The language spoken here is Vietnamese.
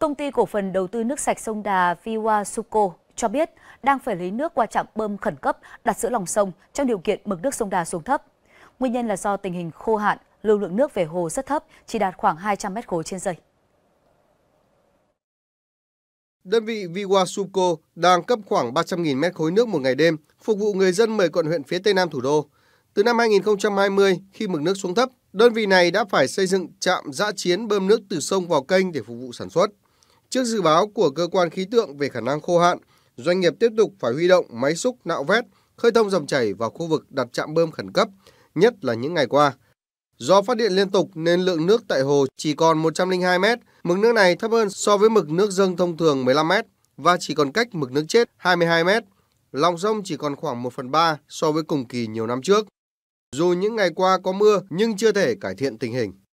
Công ty cổ phần đầu tư nước sạch sông Đà Viwa Viwasuko cho biết đang phải lấy nước qua trạm bơm khẩn cấp đặt giữa lòng sông trong điều kiện mực nước sông Đà xuống thấp. Nguyên nhân là do tình hình khô hạn, lưu lượng nước về hồ rất thấp, chỉ đạt khoảng 200 mét khối trên giây. Đơn vị Viwa Viwasuko đang cấp khoảng 300.000 mét khối nước một ngày đêm, phục vụ người dân 10 quận huyện phía Tây Nam thủ đô. Từ năm 2020, khi mực nước xuống thấp, đơn vị này đã phải xây dựng trạm giã chiến bơm nước từ sông vào kênh để phục vụ sản xuất. Trước dự báo của cơ quan khí tượng về khả năng khô hạn, doanh nghiệp tiếp tục phải huy động máy xúc nạo vét, khơi thông dòng chảy vào khu vực đặt trạm bơm khẩn cấp, nhất là những ngày qua. Do phát điện liên tục nên lượng nước tại hồ chỉ còn 102 m, mực nước này thấp hơn so với mực nước dâng thông thường 15 m và chỉ còn cách mực nước chết 22 m. Lòng sông chỉ còn khoảng 1 phần 3 so với cùng kỳ nhiều năm trước. Dù những ngày qua có mưa nhưng chưa thể cải thiện tình hình.